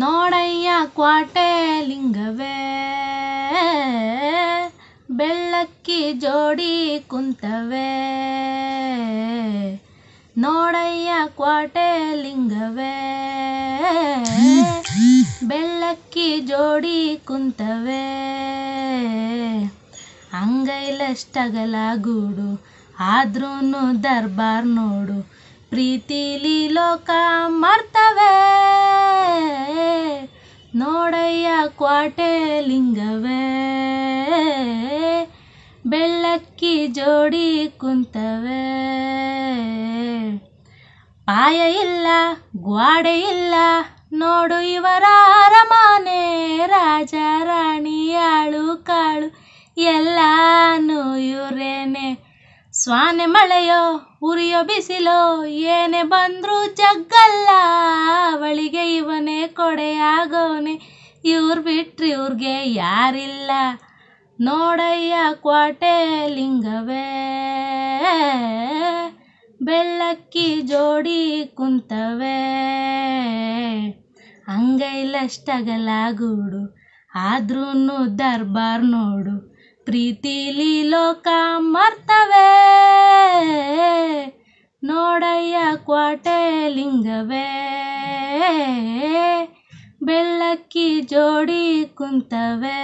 ನೋಡಯ್ಯ ಕ್ವಾಟೆ ಲಿಂಗವೇ ಬೆಳ್ಳಕ್ಕಿ ಜೋಡಿ ಕುಂತವೇ ನೋಡಯ್ಯ ಕ್ವಾಟೆ ಲಿಂಗವೇ ಬೆಳ್ಳಕ್ಕಿ ಜೋಡಿ ಕುಂತವೇ ಅಂಗೈಲಷ್ಟಗಲ ಗೂಡು ಆದ್ರೂ ದರ್ಬಾರ್ ನೋಡು ಪ್ರೀತಿಲಿ ಲೋಕ ಮರ್ತ ಕ್ವಾಟೆಲಿಂಗವೇ ಬೆಳ್ಳಕ್ಕಿ ಜೋಡಿ ಕುಂತವೆ ಪಾಯ ಇಲ್ಲ ಗ್ವಾಡೆ ಇಲ್ಲ ನೋಡು ಇವರ ಅರಮನೆ ರಾಜ ರಾಣಿಯಾಳು ಕಾಳು ಎಲ್ಲಾನು ಇವರೇನೆ ಸ್ವಾನೆ ಮಳೆಯೋ ಉರಿಯೋ ಬಿಸಿಲೋ ಏನೇ ಬಂದರೂ ಜಗ್ಗಲ್ಲ ಅವಳಿಗೆ ಇವನೇ ಕೊಡೆಯಾಗೋನೆ ಇವ್ರು ಬಿಟ್ರೆ ಇವ್ರಿಗೆ ಯಾರಿಲ್ಲ ನೋಡಯ್ಯ ಕ್ವಾಟೆ ಲಿಂಗವೇ ಬೆಳ್ಳಕ್ಕಿ ಜೋಡಿ ಕುಂತವೇ ಗೂಡು ಆದ್ರೂ ದರ್ಬಾರ್ ನೋಡು ಪ್ರೀತಿಲಿ ಲೋಕ ಮರ್ತವೆ ನೋಡಯ್ಯ ಕ್ವಾಟೆ ಲಿಂಗವೇ ಬೆಳ್ಳಕ್ಕಿ ಜೋಡಿ ಕುಂತವೆ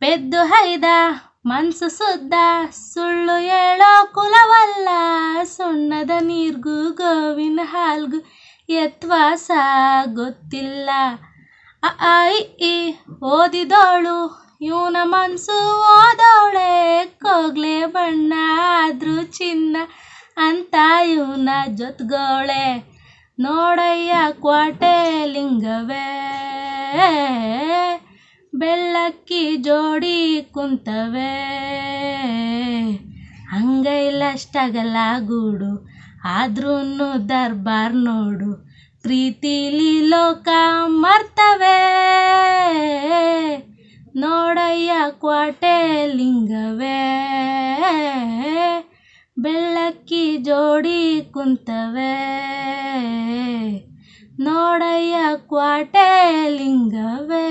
ಪೆದ್ದು ಹೈದ ಮನ್ಸು ಸುದ್ದ ಸುಳ್ಳು ಹೇಳೋ ಕುಲವಲ್ಲ ಸುಣ್ಣದ ನೀರ್ಗು ಗೋವಿನ ಹಾಲ್ಗು ಎತ್ವಾಸ ಗೊತ್ತಿಲ್ಲ ಅಯ್ಯಿ ಓದಿದೋಳು ಇವನ ಮನ್ಸು ಓದೋಳೆ ಕೋಗ್ಲೆ ಬಣ್ಣ ಆದ್ರೂ ಚಿನ್ನ ಅಂತ ಇವನ ಜೊತ್ಗೋಳೆ ನೋಡಯ್ಯ ಕ್ವಾಟೆ ಲಿಂಗವೇ ಬೆಳ್ಳಕ್ಕಿ ಜೋಡಿ ಕುಂತವೇ ಹಂಗೈಲಷ್ಟಗಲ ಗೂಡು ಆದ್ರೂ ದರ್ಬಾರ್ ನೋಡು ಪ್ರೀತಿಲಿ ಲೋಕ ಮರ್ತವೇ ನೋಡಯ್ಯ ಕ್ವಾಟೆ ಲಿಂಗವೇ ಬೆಳ್ಳಕ್ಕಿ ಜೋಡಿ ಕುಂತವೆ ನೋಡಯ್ಯ ಕ್ವಾಟೆ ಲಿಂಗವೇ